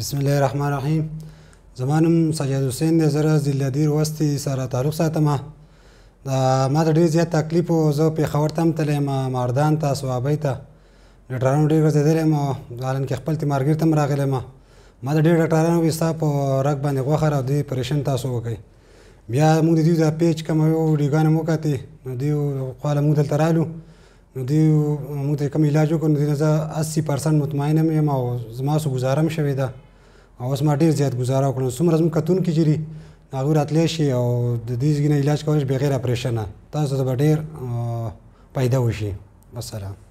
بسم الله الرحمن الرحیم زمانم سجاد حسین د زره ضلع دیر وستي سره تعلق ساتمه دا ماته ډیر زیات تکلیف او زه پیښور ته هم تللی یم ماردان ته سوابۍ ته ډاکټرانو ډېر ګرځېدلی یم حالانکې خپل تیمارګیر ته هم راغلی یم ما ته ډېر ډاکټرانو وایي ستا په رګ باندې غوښه را دوی پریشن تاسو وکړئ بیا موږ د دوی دا پیچ کموي ویډیوګانې مو وکتې نو دوی خواله موږ دلته رالو نو دوی موږ ته کوم علاج وکړو نو دوی نه زه اسي پرسنټ مطمئن یم او زما سو ګزاره هم شوې ده او اوس ما ډیر زیات گزاره وکړم څومره زموږ کتون کې چیرې هغوی راتلی شي او د دې زګینه علاج کولی شي بغیر اپریشنه تاسو ته به ډیر پیدا وشي والسلام